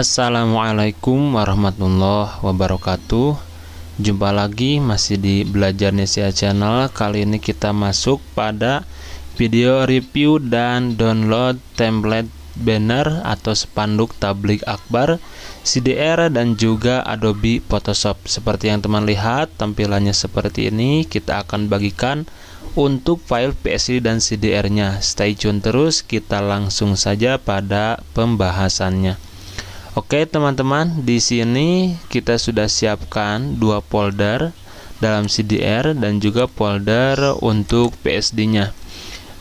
Assalamualaikum warahmatullahi wabarakatuh Jumpa lagi masih di Belajar Nesia Channel Kali ini kita masuk pada video review dan download template banner atau spanduk tablik akbar CDR dan juga Adobe Photoshop Seperti yang teman lihat tampilannya seperti ini Kita akan bagikan untuk file PSD dan CDR nya Stay tune terus kita langsung saja pada pembahasannya Oke teman-teman, di sini kita sudah siapkan dua folder dalam CDR dan juga folder untuk PSD-nya.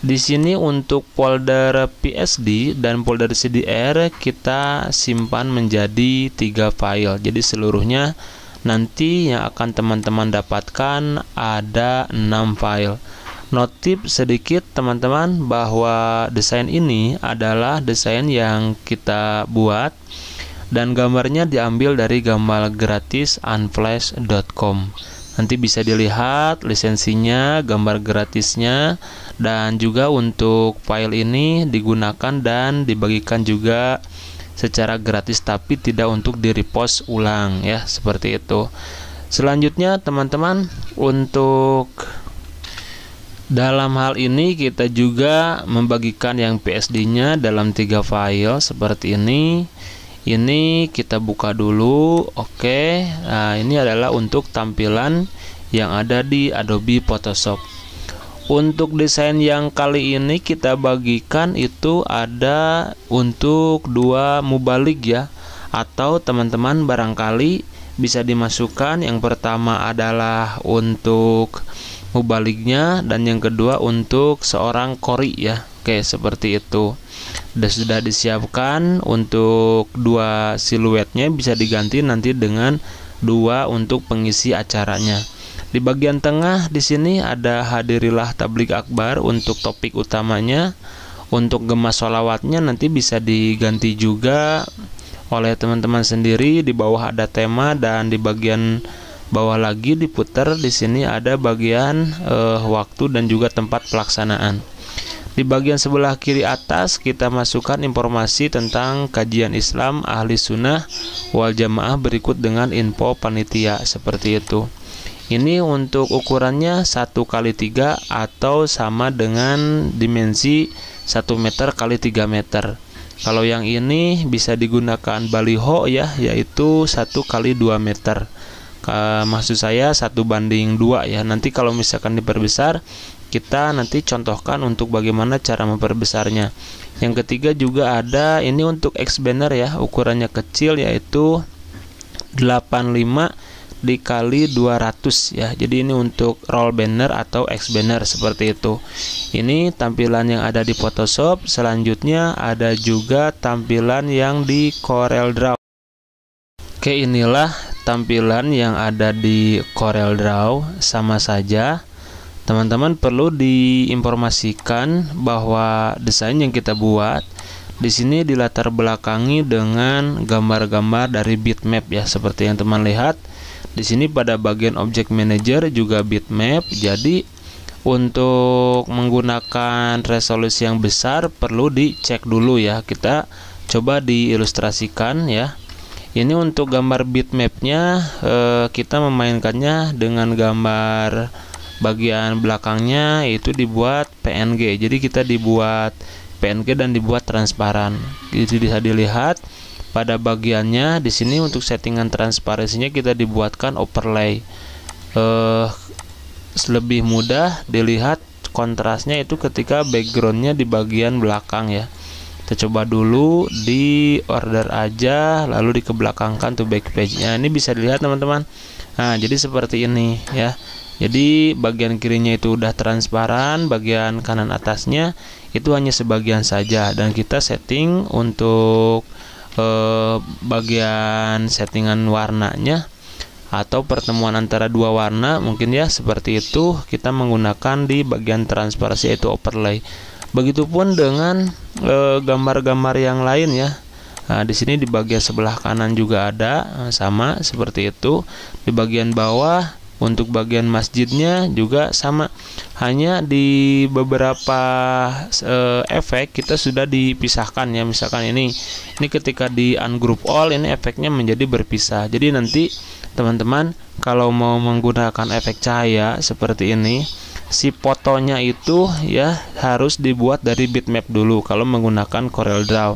Di sini untuk folder PSD dan folder CDR kita simpan menjadi tiga file. Jadi seluruhnya nanti yang akan teman-teman dapatkan ada enam file. Notif sedikit teman-teman bahwa desain ini adalah desain yang kita buat dan gambarnya diambil dari gambar gratis unflash.com nanti bisa dilihat lisensinya, gambar gratisnya, dan juga untuk file ini digunakan dan dibagikan juga secara gratis tapi tidak untuk di-repost ulang ya, seperti itu. Selanjutnya teman-teman untuk dalam hal ini kita juga membagikan yang PSD-nya dalam tiga file seperti ini ini kita buka dulu oke okay. nah ini adalah untuk tampilan yang ada di Adobe Photoshop untuk desain yang kali ini kita bagikan itu ada untuk dua mubalik ya atau teman-teman barangkali bisa dimasukkan yang pertama adalah untuk mubaliknya dan yang kedua untuk seorang kori ya Oke, seperti itu. Dan sudah disiapkan untuk dua siluetnya bisa diganti nanti dengan dua untuk pengisi acaranya. Di bagian tengah di sini ada hadirilah tablik akbar untuk topik utamanya. Untuk gemas solawatnya nanti bisa diganti juga oleh teman-teman sendiri. Di bawah ada tema dan di bagian bawah lagi diputar di sini ada bagian eh, waktu dan juga tempat pelaksanaan. Di bagian sebelah kiri atas kita masukkan informasi tentang kajian Islam ahli sunnah wal jamaah berikut dengan info panitia seperti itu. Ini untuk ukurannya satu kali tiga atau sama dengan dimensi 1 meter kali tiga meter. Kalau yang ini bisa digunakan baliho ya, yaitu satu kali dua meter. maksud saya satu banding dua ya. Nanti kalau misalkan diperbesar kita nanti contohkan untuk bagaimana cara memperbesarnya. Yang ketiga juga ada ini untuk X banner ya, ukurannya kecil yaitu 85 dikali 200 ya. Jadi ini untuk roll banner atau X banner seperti itu. Ini tampilan yang ada di Photoshop, selanjutnya ada juga tampilan yang di Corel Draw. Oke, inilah tampilan yang ada di Corel Draw sama saja teman-teman perlu diinformasikan bahwa desain yang kita buat di sini dilatar belakangi dengan gambar-gambar dari bitmap ya seperti yang teman lihat di sini pada bagian object manager juga bitmap jadi untuk menggunakan resolusi yang besar perlu dicek dulu ya kita coba diilustrasikan ya ini untuk gambar bitmapnya eh, kita memainkannya dengan gambar bagian belakangnya itu dibuat PNG jadi kita dibuat PNG dan dibuat transparan jadi bisa dilihat pada bagiannya di sini untuk settingan transparansinya kita dibuatkan overlay eh, lebih mudah dilihat kontrasnya itu ketika backgroundnya di bagian belakang ya kita coba dulu di order aja lalu dikebelakangkan tuh back page nya ini bisa dilihat teman-teman nah jadi seperti ini ya jadi bagian kirinya itu udah transparan, bagian kanan atasnya itu hanya sebagian saja dan kita setting untuk eh, bagian settingan warnanya atau pertemuan antara dua warna mungkin ya seperti itu kita menggunakan di bagian transparansi itu overlay. Begitupun dengan eh, gambar-gambar eh, yang lain ya. Nah, di sini di bagian sebelah kanan juga ada sama seperti itu. Di bagian bawah untuk bagian masjidnya juga sama. Hanya di beberapa e, efek kita sudah dipisahkan ya. Misalkan ini ini ketika di ungroup all ini efeknya menjadi berpisah. Jadi nanti teman-teman kalau mau menggunakan efek cahaya seperti ini si fotonya itu ya harus dibuat dari bitmap dulu kalau menggunakan Corel Draw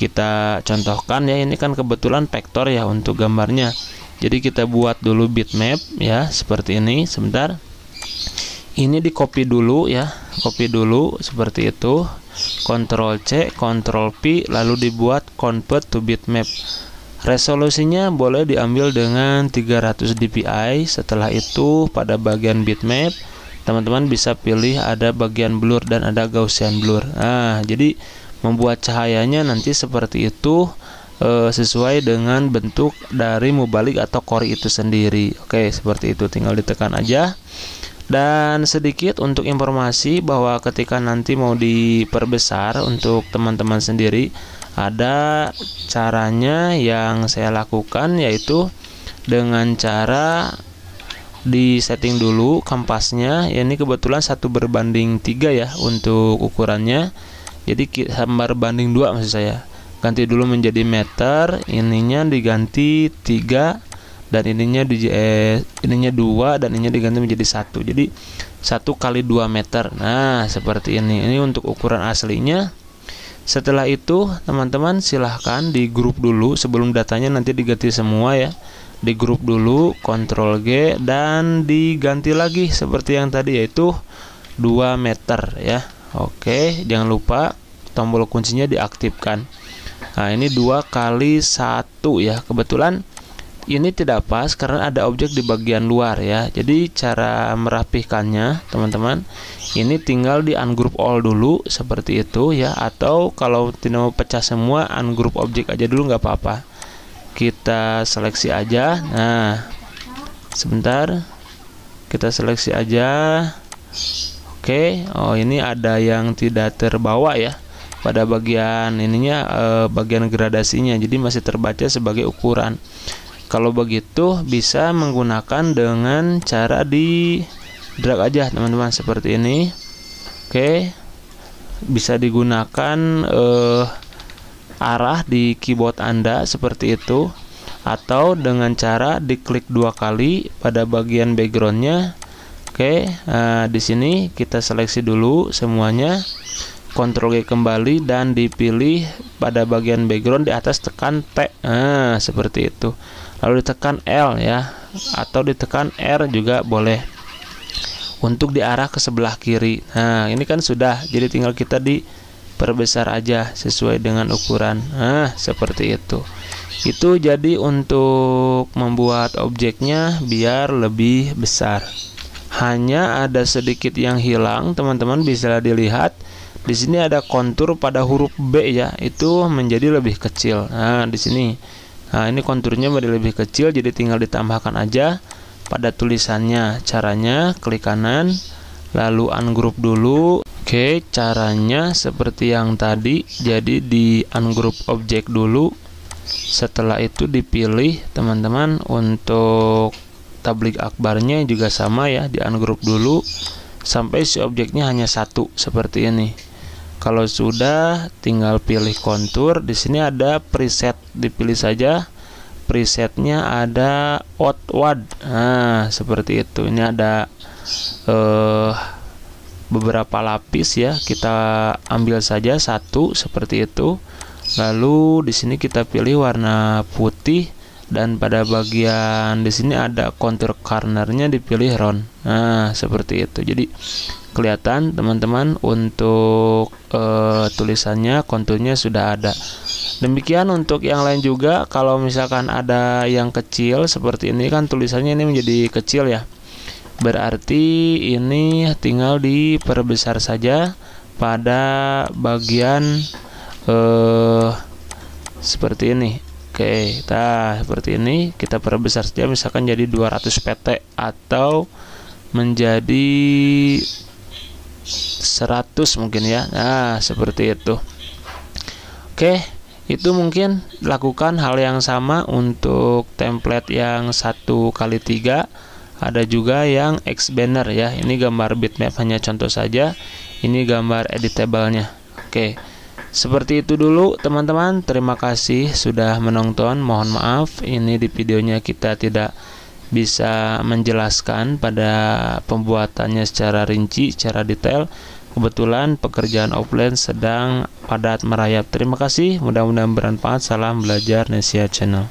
kita contohkan ya ini kan kebetulan vektor ya untuk gambarnya jadi kita buat dulu bitmap ya seperti ini sebentar ini di copy dulu ya copy dulu seperti itu Ctrl C Ctrl P lalu dibuat convert to bitmap resolusinya boleh diambil dengan 300 dpi setelah itu pada bagian bitmap teman-teman bisa pilih ada bagian blur dan ada gaussian blur nah jadi membuat cahayanya nanti seperti itu e, sesuai dengan bentuk dari mubalik atau kori itu sendiri. Oke, seperti itu tinggal ditekan aja. Dan sedikit untuk informasi bahwa ketika nanti mau diperbesar untuk teman-teman sendiri ada caranya yang saya lakukan yaitu dengan cara di setting dulu kampasnya ya ini kebetulan satu berbanding tiga ya untuk ukurannya jadi gambar banding dua maksud saya ganti dulu menjadi meter ininya diganti 3 dan ininya di eh, ininya 2 dan ininya diganti menjadi satu jadi 1 kali 2 meter nah seperti ini ini untuk ukuran aslinya setelah itu teman-teman silahkan di grup dulu sebelum datanya nanti diganti semua ya di grup dulu Ctrl G dan diganti lagi seperti yang tadi yaitu 2 meter ya Oke jangan lupa tombol kuncinya diaktifkan Nah, ini dua kali satu ya. Kebetulan ini tidak pas karena ada objek di bagian luar ya. Jadi cara merapihkannya, teman-teman, ini tinggal di ungroup all dulu seperti itu ya atau kalau tidak mau pecah semua ungroup objek aja dulu nggak apa-apa. Kita seleksi aja. Nah, sebentar. Kita seleksi aja. Oke, oh ini ada yang tidak terbawa ya pada bagian ininya eh, bagian gradasinya jadi masih terbaca sebagai ukuran kalau begitu bisa menggunakan dengan cara di drag aja teman-teman seperti ini oke bisa digunakan eh, arah di keyboard anda seperti itu atau dengan cara diklik dua kali pada bagian backgroundnya oke okay, nah, di sini kita seleksi dulu semuanya kontrol G kembali dan dipilih pada bagian background di atas tekan T nah, seperti itu lalu ditekan L ya atau ditekan R juga boleh untuk diarah ke sebelah kiri nah ini kan sudah jadi tinggal kita diperbesar aja sesuai dengan ukuran nah seperti itu itu jadi untuk membuat objeknya biar lebih besar hanya ada sedikit yang hilang teman-teman bisa dilihat di sini ada kontur pada huruf B ya, itu menjadi lebih kecil. Nah, di sini. Nah, ini konturnya menjadi lebih kecil jadi tinggal ditambahkan aja pada tulisannya. Caranya klik kanan lalu ungroup dulu. Oke, caranya seperti yang tadi. Jadi di ungroup objek dulu. Setelah itu dipilih teman-teman untuk tablik akbarnya juga sama ya di ungroup dulu sampai si objeknya hanya satu seperti ini kalau sudah, tinggal pilih kontur. Di sini ada preset, dipilih saja. Presetnya ada outward. Nah, seperti itu. Ini ada eh, beberapa lapis ya. Kita ambil saja satu seperti itu. Lalu di sini kita pilih warna putih dan pada bagian di sini ada kontur cornernya dipilih round nah seperti itu jadi kelihatan teman-teman untuk e, tulisannya konturnya sudah ada demikian untuk yang lain juga kalau misalkan ada yang kecil seperti ini kan tulisannya ini menjadi kecil ya berarti ini tinggal diperbesar saja pada bagian eh, seperti ini Oke, nah seperti ini kita perbesar saja misalkan jadi 200 PT atau menjadi 100 mungkin ya. Nah, seperti itu. Oke, itu mungkin lakukan hal yang sama untuk template yang satu kali tiga. ada juga yang X banner ya. Ini gambar bitmap hanya contoh saja. Ini gambar editable-nya. Oke. Seperti itu dulu teman-teman. Terima kasih sudah menonton. Mohon maaf ini di videonya kita tidak bisa menjelaskan pada pembuatannya secara rinci, secara detail. Kebetulan pekerjaan offline sedang padat merayap. Terima kasih, mudah-mudahan bermanfaat. Salam belajar Nesia Channel.